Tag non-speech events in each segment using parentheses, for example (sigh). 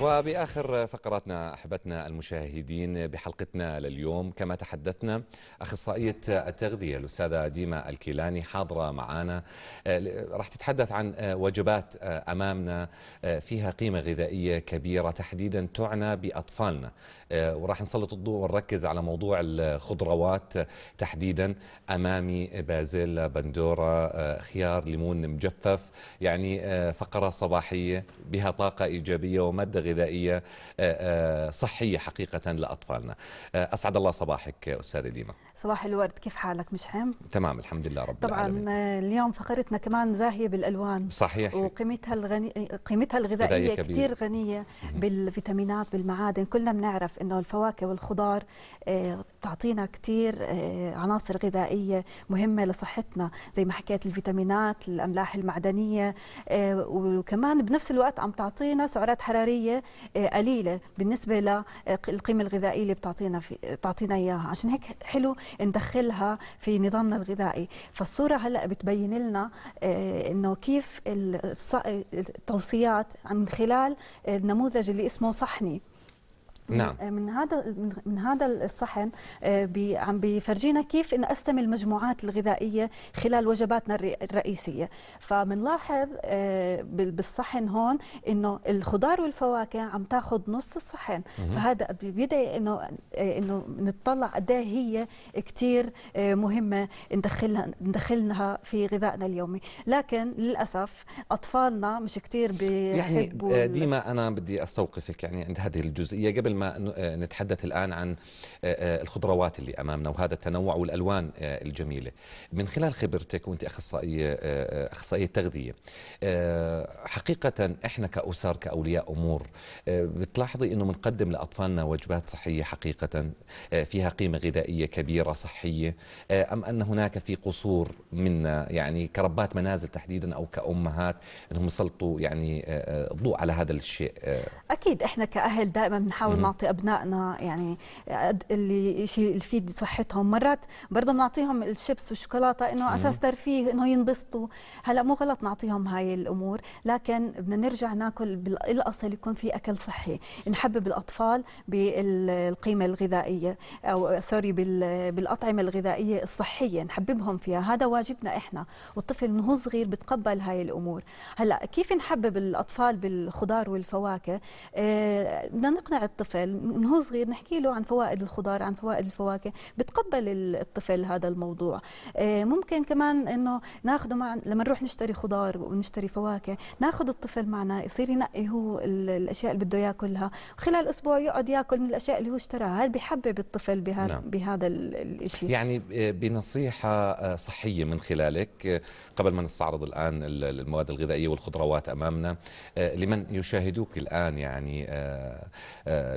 وبآخر فقراتنا أحبتنا المشاهدين بحلقتنا لليوم كما تحدثنا أخصائية التغذية الأستاذة ديما الكيلاني حاضرة معنا راح تتحدث عن وجبات أمامنا فيها قيمة غذائية كبيرة تحديدا تعنى بأطفالنا آه، وراح نسلط الضوء ونركز على موضوع الخضروات تحديدا امامي بازل بندوره آه، خيار ليمون مجفف يعني آه، فقره صباحيه بها طاقه ايجابيه وماده غذائيه صحيه حقيقه لاطفالنا اسعد الله صباحك استاذه ديما صباح الورد كيف حالك مشحم تمام الحمد لله رب طبعا العالمين طبعا اليوم فقرتنا كمان زاهيه بالالوان صحيح وقيمتها الغني قيمتها الغذائيه كثير غنيه بالفيتامينات بالمعادن كلنا بنعرف انه الفواكه والخضار آه، تعطينا كثير آه، عناصر غذائيه مهمه لصحتنا زي ما حكيت الفيتامينات الاملاح المعدنيه آه، وكمان بنفس الوقت عم تعطينا سعرات حراريه قليله بالنسبه للقيمه الغذائيه اللي بتعطينا في بتعطينا اياها عشان هيك حلو ندخلها في نظامنا الغذائي فالصوره هلا بتبين لنا انه كيف التوصيات من خلال النموذج اللي اسمه صحني نعم. آه، من هذا من هذا الصحن آه، بي عم بيفرجينا كيف نقسم المجموعات الغذائيه خلال وجباتنا الرئيسيه فبنلاحظ آه، بالصحن هون انه الخضار والفواكه عم تاخذ نص الصحن مم. فهذا بيدعي انه انه نطلع قد إيه هي كثير مهمه ندخلها ندخلها في غذائنا اليومي لكن للاسف اطفالنا مش كثير بيحبوا يعني ديما انا بدي استوقفك يعني عند هذه الجزئيه قبل ما آه، نتحدث الآن عن آه، آه، الخضروات اللي أمامنا وهذا التنوع والألوان الجميلة من خلال خبرتك وأنت أخصائية أخصائية تغذية حقيقة إحنا كأسر كأولياء أمور بتلاحظي أنه بنقدم لأطفالنا وجبات صحية حقيقة فيها قيمة غذائية كبيرة صحية أم أن هناك في قصور منا يعني كربات منازل تحديدا أو كأمهات أنهم يسلطوا يعني الضوء على هذا الشيء أكيد إحنا كأهل دائما بنحاول نعطي ابنائنا يعني اللي شيء يفيد صحتهم مرات برضه بنعطيهم الشيبس والشوكولاته انه اساس ترفيه انه ينبسطوا هلا مو غلط نعطيهم هاي الامور لكن بدنا نرجع ناكل بالاصل يكون في اكل صحي نحبب الاطفال بالقيمه الغذائيه او سوري بالاطعمه الغذائيه الصحيه نحببهم فيها هذا واجبنا احنا والطفل من هو صغير بتقبل هاي الامور هلا كيف نحبب الاطفال بالخضار والفواكه آه، بدنا نقنع الطفل الطفل من هو صغير نحكي له عن فوائد الخضار عن فوائد الفواكه بتقبل الطفل هذا الموضوع آه، ممكن كمان انه ناخده مع لما نروح نشتري خضار ونشتري فواكه ناخذ الطفل معنا يصير ينقي هو الاشياء اللي بده ياكلها خلال اسبوع يقعد ياكل من الاشياء اللي هو اشتراها هل بحبب الطفل بهذا نعم. بهذا الشيء يعني آه، بنصيحه آه، صحيه من خلالك قبل ما نستعرض الان المواد الغذائيه والخضروات امامنا لمن يشاهدوك الان يعني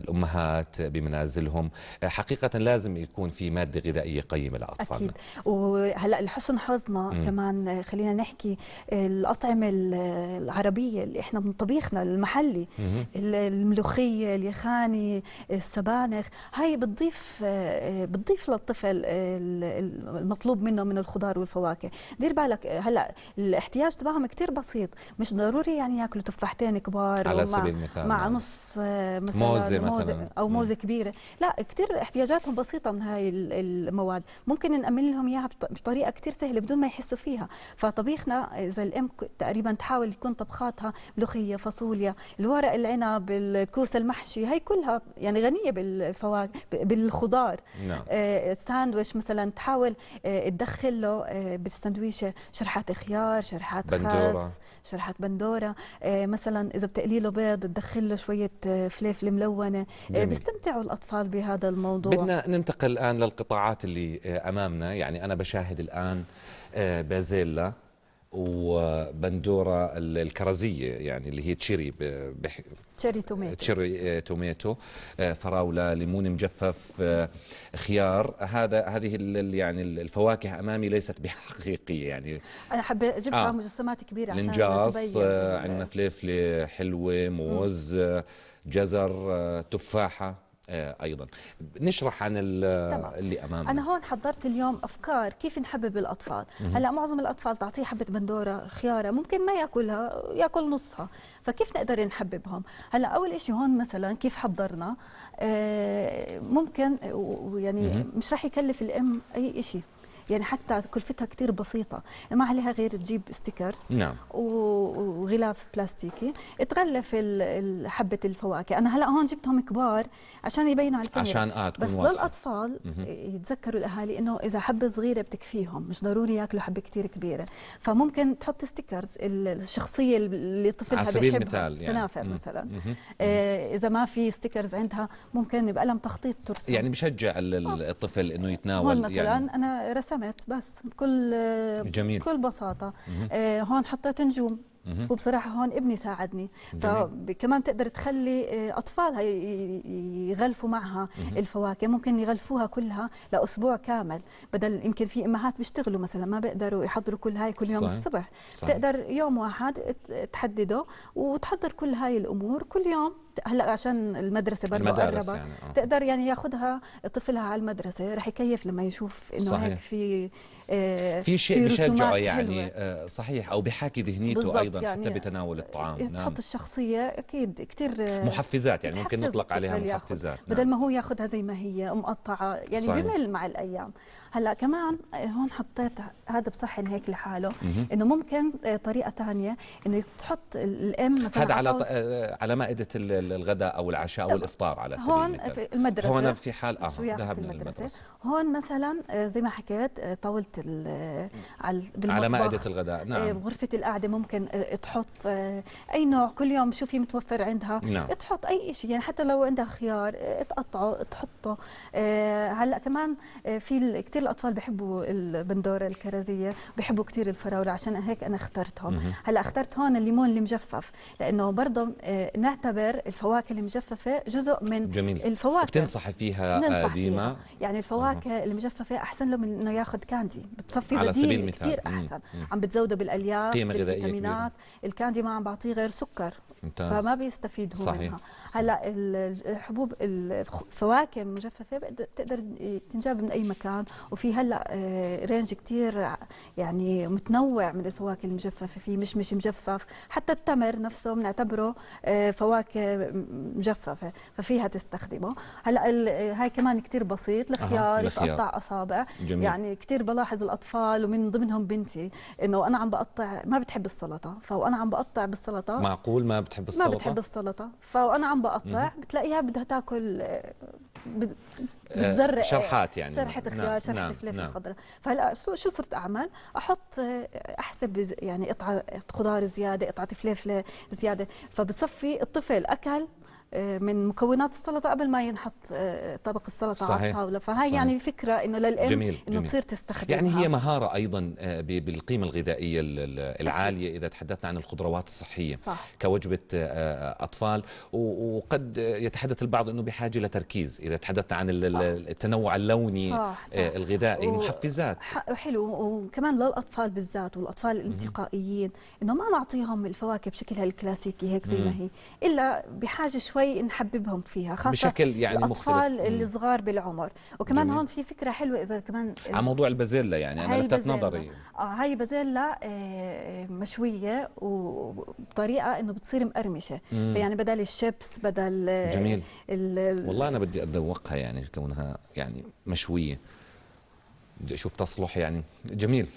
الأمهات بمنازلهم حقيقة لازم يكون في مادة غذائية قيمة للأطفال أكيد وهلأ لحسن حظنا م. كمان خلينا نحكي الأطعمة العربية اللي إحنا من طبيخنا المحلي م. الملوخية اليخاني السبانخ هاي بتضيف بتضيف للطفل المطلوب منه من الخضار والفواكه دير بالك هلأ الاحتياج تبعهم كتير بسيط مش ضروري يعني ياكلوا تفاحتين كبار على سبيل المثال مع نعم. نص مثلا موزه مثلا موزه او موزه كبيره لا كثير احتياجاتهم بسيطه من هاي المواد ممكن نامن لهم اياها بطريقه كثير سهله بدون ما يحسوا فيها فطبيخنا اذا الام تقريبا تحاول تكون طبخاتها ملوخيه فاصوليا الورق العنب الكوسه المحشي هي كلها يعني غنيه بالفواكه بالخضار نعم. آه الساندويش مثلا تحاول آه تدخل له آه شرحات خيار شرحات بندورة. خس شرحات بندوره آه مثلا اذا بتقلي له بيض تدخل له شويه آه، فليفل ملونه آه، جميل. بيستمتعوا الاطفال بهذا الموضوع بدنا ننتقل الان للقطاعات اللي آه، امامنا يعني انا بشاهد الان آه، بازيلا وبندوره الكرزيه يعني اللي هي تشيري بح... تشيري توميتو تشيري توميتو فراوله ليمون مجفف خيار هذا هذه يعني الفواكه امامي ليست بحقيقيه يعني انا حبيت جبت آه. مجسمات كبيره عشان تبين عندنا فليفله حلوه موز مم. جزر آه، تفاحة آه، أيضا نشرح عن آه، اللي أمامنا أنا هون حضرت اليوم أفكار كيف نحبب الأطفال هلأ معظم الأطفال تعطيه حبة بندورة خيارة ممكن ما يأكلها يأكل نصها فكيف نقدر نحببهم هلأ أول إشي هون مثلا كيف حضرنا ممكن يعني مش راح يكلف الأم أي إشي يعني حتى كلفتها كثير بسيطه ما عليها غير تجيب ستيكرز نعم وغلاف بلاستيكي تغلف حبه الفواكه انا هلا هون جبتهم كبار عشان يبينوا على الكاميرا عشان آه بس واضحة. للاطفال يتذكروا الاهالي انه اذا حبه صغيره بتكفيهم مش ضروري ياكلوا حبه كثير كبيره فممكن تحط ستيكرز الشخصيه اللي طفلها على سبيل بيحبها يعني. السنافر يعني. مثلا آه اذا ما في ستيكرز عندها ممكن بقلم تخطيط ترسم يعني بشجع آه. الطفل انه يتناول هون مثلا يعني. انا رسمت العلامات بس بكل جميل. بكل بساطه آه هون حطيت نجوم وبصراحه هون ابني ساعدني فكمان تقدر تخلي آه، اطفالها يغلفوا معها الفواكه ممكن يغلفوها كلها لاسبوع كامل بدل يمكن في امهات بيشتغلوا مثلا ما بيقدروا يحضروا كل هاي كل يوم صحيح. الصبح صحيح. تقدر يوم واحد تحدده وتحضر كل هاي الامور كل يوم هلا عشان المدرسه برضه المدارس يعني آه. تقدر يعني ياخذها طفلها على المدرسه رح يكيف لما يشوف انه هيك في آه، في شيء بشجعه يعني حلوة. آه، صحيح او بحاكي ذهنيته ايضا ايضا يعني حتى بتناول الطعام تحط نعم. الشخصيه اكيد كثير آه، محفزات يعني ممكن نطلق عليها محفزات نعم. بدل ما هو ياخذها زي ما هي مقطعه يعني صحيح. بمل مع الايام هلا كمان آه، هون حطيت هذا بصحن هيك لحاله انه ممكن آه، طريقه ثانيه انه تحط الام مثلا هذا على على مائده الغداء او العشاء او الافطار على سبيل هون المثال في المدرسه هون في حال اه ذهبنا للمدرسه هون مثلا زي ما حكيت طاوله على مائده الغداء نعم غرفه القعده ممكن تحط آه، اي نوع كل يوم شوفي متوفر عندها نعم. تحط اي شيء يعني حتى لو عندها خيار آه، تقطعه تحطه آه، هلا كمان في كثير الاطفال بحبوا البندوره الكرزيه بحبوا كثير الفراوله عشان هيك انا اخترتهم هلا اخترت هون الليمون المجفف لانه برضه نعتبر الفواكه المجففه جزء من جميل. الفواكه بتنصحي فيها ديما يعني الفواكه مم. المجففه احسن له من انه ياخذ كاندي بتصفي بديل كثير احسن مم. مم. عم بتزوده بالالياف بالفيتامينات البنات الكاندي ما عم بعطيه غير سكر ممتاز. فما بيستفيد هو صحيح. منها صحيح. هلا الحبوب الفواكه المجففه بتقدر تنجاب من اي مكان وفي هلا رينج آه، كثير يعني متنوع من الفواكه المجففه في مشمش مجفف حتى التمر نفسه بنعتبره آه، فواكه مجففه ففيها تستخدمه هلا هاي كمان كثير بسيط الخيار يقطع اصابع جميل. يعني كثير بلاحظ الاطفال ومن ضمنهم بنتي انه انا عم بقطع ما بتحب السلطه فوانا عم بقطع بالسلطه معقول ما بتحب السلطه ما بتحب السلطه فوانا عم بقطع بتلاقيها بدها تاكل آه، آه، بتزرق شرحات يعني شرحة نعم، خيار نعم شرحة نعم فلفل نعم خضراء فهلا شو صرت اعمل احط آه، احسب يعني قطعه خضار زياده قطعه فلفله زياده فبصفي الطفل اكل آه، من مكونات السلطه قبل ما ينحط آه، طبق السلطه صحيح. على الطاوله فهي صحيح. يعني فكره انه للام جميل. انه جميل. تصير تستخدمها يعني هي مهاره ايضا آه، بالقيمه الغذائيه العاليه اذا تحدثنا عن الخضروات الصحيه صح. كوجبه اطفال وقد يتحدث البعض انه بحاجه لتركيز اذا تحدثنا عن التنوع اللوني صح. صح. الغذائي و... محفزات حلو وكمان للاطفال بالذات والاطفال الانتقائيين انه ما نعطيهم الفواكه بشكلها الكلاسيكي هيك زي ما هي الا بحاجه شوي شوي نحببهم فيها خاصة بشكل يعني الأطفال مختلف. الصغار بالعمر وكمان جميل. هون في فكرة حلوة إذا كمان على موضوع البازيلا يعني أنا لفتت نظري آه هاي بازيلا آه، مشوية وبطريقة إنه بتصير مقرمشة فيعني بدل الشيبس بدل جميل والله أنا بدي أتذوقها يعني كونها يعني مشوية بدي أشوف تصلح يعني جميل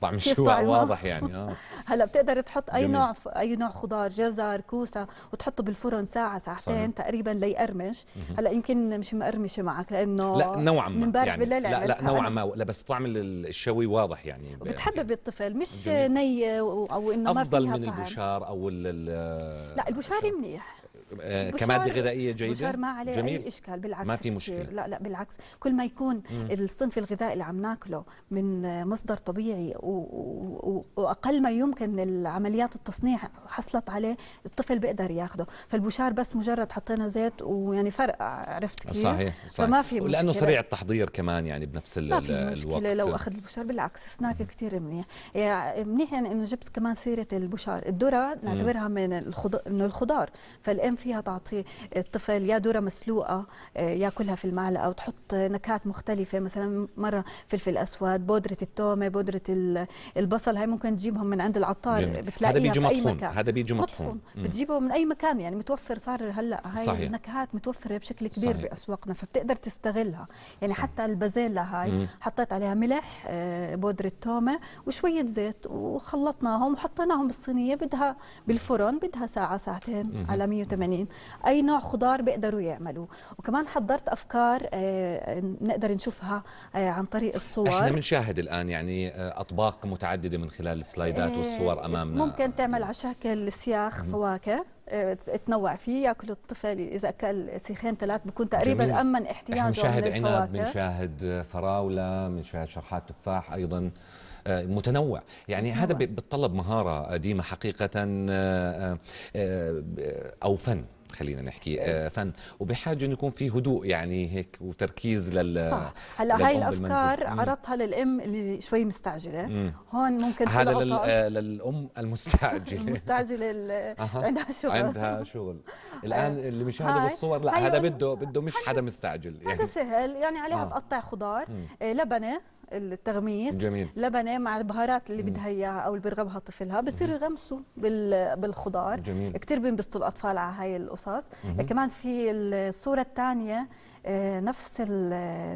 طعم الشوع واضح يعني اه (laughs) هلا بتقدر تحط اي جميل. نوع ف... اي نوع خضار جزر كوسه وتحطه بالفرن ساعه ساعتين تقريبا ليقرمش هلا يمكن مش مقرمشه معك لانه لا نوعا ما من يعني بالليل لا لا نوعا ما لا بس طعم الشوي واضح يعني بتحبب الطفل مش ني او انه ما افضل من البشار او لا البشار منيح آه، كماده غذائيه جيده ما عليه جميل. اي اشكال بالعكس ما في مشكله لا لا بالعكس كل ما يكون مم. الصنف الغذائي اللي عم ناكله من مصدر طبيعي واقل ما يمكن العمليات التصنيع حصلت عليه الطفل بيقدر ياخده فالبشار بس مجرد حطينا زيت ويعني فرق عرفت كيف صحيح, صحيح. فما في مشكله لانه سريع التحضير كمان يعني بنفس ما في مشكلة الوقت لو اخذ البشار بالعكس سناك كثير منيح يعني منيح يعني انه جبت كمان سيره البشار الذره نعتبرها من الخضار من الخضار فالام فيها تعطي الطفل يا ذره مسلوقه آه، ياكلها في المعلقه وتحط نكهات مختلفه مثلا مره فلفل اسود بودره التومه بودره البصل هاي ممكن تجيبهم من عند العطار جميل. بتلاقيها هذا بيجي مطحون هذا بيجي مطحون بتجيبه من اي مكان يعني متوفر صار هلا هاي صحيح. النكهات متوفره بشكل كبير صحيح. باسواقنا فبتقدر تستغلها يعني صحيح. حتى البازيلا هاي مم. حطيت عليها ملح آه، بودره تومه وشويه زيت وخلطناهم وحطيناهم بالصينيه بدها بالفرن بدها ساعه ساعتين مم. على 180 يعني اي نوع خضار بيقدروا يعملوا وكمان حضرت افكار آه، نقدر نشوفها آه، عن طريق الصور احنا بنشاهد الان يعني آه، اطباق متعدده من خلال السلايدات والصور امامنا ممكن تعمل على شكل سياخ فواكه تنوع فيه ياكل الطفل اذا اكل سيخين ثلاث بكون تقريبا جميل. امن احتياجه بنشاهد عنب بنشاهد فراوله بنشاهد شرحات تفاح ايضا آه، متنوع يعني متنوع. هذا بيتطلب مهارة قديمة حقيقة آه، آه، أو فن خلينا نحكي إيه. فن وبحاجه انه يكون في هدوء يعني هيك وتركيز لل صح هلا هاي الافكار بالمنزل. عرضتها للام اللي شوي مستعجله مم. هون ممكن هذا لل... للام المستعجله (laughs) المستعجله اللي عندها شغل عندها شغل (laughs) الان اللي مشاهده بالصور لا هذا بده بده مش حدا مستعجل يعني هذا سهل يعني عليها آه. تقطع خضار مم. لبنه التغميس جميل. لبنه مع البهارات اللي بدها اياها او اللي بيرغبها طفلها بصيروا يغمسوا بالخضار جميل. بينبسطوا الاطفال على هاي القصص كمان في الصوره الثانيه آه، نفس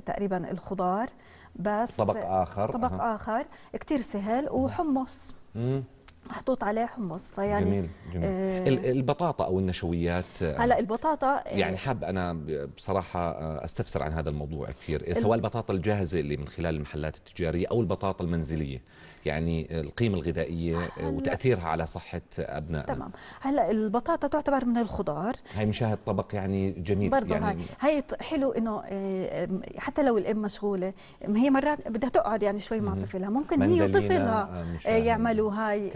تقريبا الخضار بس طبق اخر طبق اخر كثير سهل وحمص مم. محطوط عليه حمص فيعني جميل جميل آه البطاطا او النشويات آه، هلا البطاطا آه، يعني حاب انا بصراحه آه، استفسر عن هذا الموضوع كثير إيه، سواء البطاطا الجاهزه اللي من خلال المحلات التجاريه او البطاطا المنزليه يعني القيمه الغذائيه وتاثيرها على صحه ابنائنا تمام هلا البطاطا تعتبر من الخضار هي مشاهد طبق يعني جميل برضه يعني هاي هي حلو انه حتى لو الام مشغوله هي مرات بدها تقعد يعني شوي مع طفلها ممكن هي وطفلها يعملوا هاي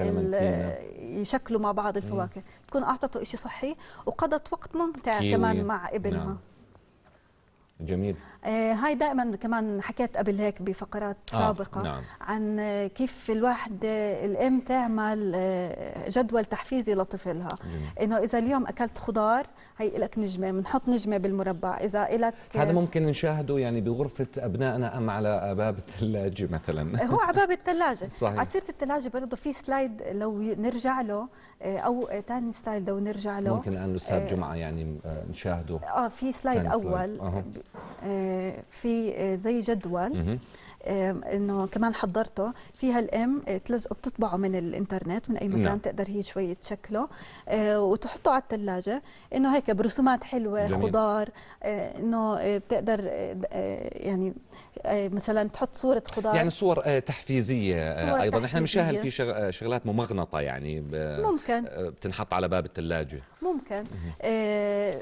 يشكلوا مع بعض الفواكه إيه. تكون اعطته شيء صحي وقضت وقت ممتع كمان مع ابنها نعم. جميل آه، هاي دائما كمان حكيت قبل هيك بفقرات آه، سابقة آه، نعم. عن كيف الواحد الأم تعمل آه، جدول تحفيزي لطفلها إنه إذا اليوم أكلت خضار هي لك نجمة بنحط نجمة بالمربع إذا لك هذا ممكن نشاهده يعني بغرفة أبنائنا أم على باب الثلاجة مثلا هو على باب الثلاجة (laughs) صحيح على سيرة الثلاجة برضه في سلايد لو نرجع له أو ثاني سلايد لو نرجع له ممكن الآن الأستاذ جمعة يعني نشاهده آه في سلايد أول سلايد. آه. في آه، زي جدول انه كمان حضرته فيها الام آه، تلزقه بتطبعه من الانترنت من اي نعم. مكان نعم. تقدر هي شوي تشكله آه، وتحطه على الثلاجه انه هيك برسومات حلوه جميل. خضار آه، انه بتقدر يعني مثلا تحط صوره خضار يعني صور تحفيزيه صور ايضا نحن بنشاهد في شغلات ممغنطه يعني ممكن بتنحط على باب الثلاجه ممكن اه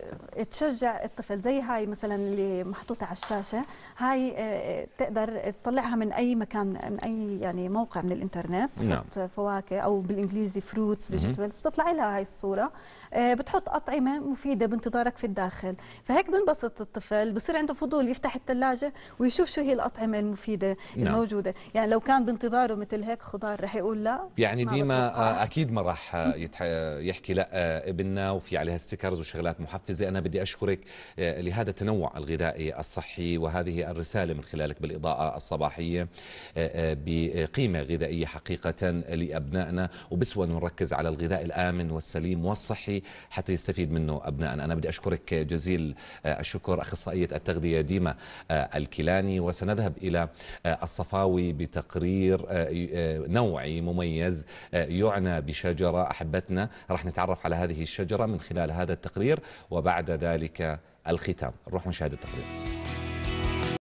تشجع الطفل زي هاي مثلا اللي محطوطه على الشاشه هاي اه تقدر تطلعها من اي مكان من اي يعني موقع من الانترنت بتحط نعم. فواكه او بالانجليزي فروتس فيجيتابلز بتطلع لها هاي الصوره آه، بتحط اطعمه مفيده بانتظارك في الداخل فهيك بنبسط الطفل بصير عنده فضول يفتح الثلاجه ويشوف شو هي الاطعمه المفيده نعم. الموجوده يعني لو كان بانتظاره مثل هيك خضار رح يقول لا يعني ديما بتطلع. آه، اكيد ما راح آه، يحكي لا ابننا وفي عليها ستيكرز وشغلات محفزه انا بدي اشكرك لهذا التنوع الغذائي الصحي وهذه الرساله من خلالك بالاضاءه الصباحيه الصباحية آه، آه، بقيمة غذائية حقيقة لأبنائنا وبسوى نركز على الغذاء الآمن والسليم والصحي حتى يستفيد منه أبنائنا أنا بدي أشكرك جزيل آه، الشكر أخصائية التغذية ديما الكيلاني وسنذهب إلى الصفاوي بتقرير نوعي مميز يعنى بشجرة أحبتنا رح نتعرف على هذه الشجرة من خلال هذا التقرير وبعد ذلك الختام نروح نشاهد التقرير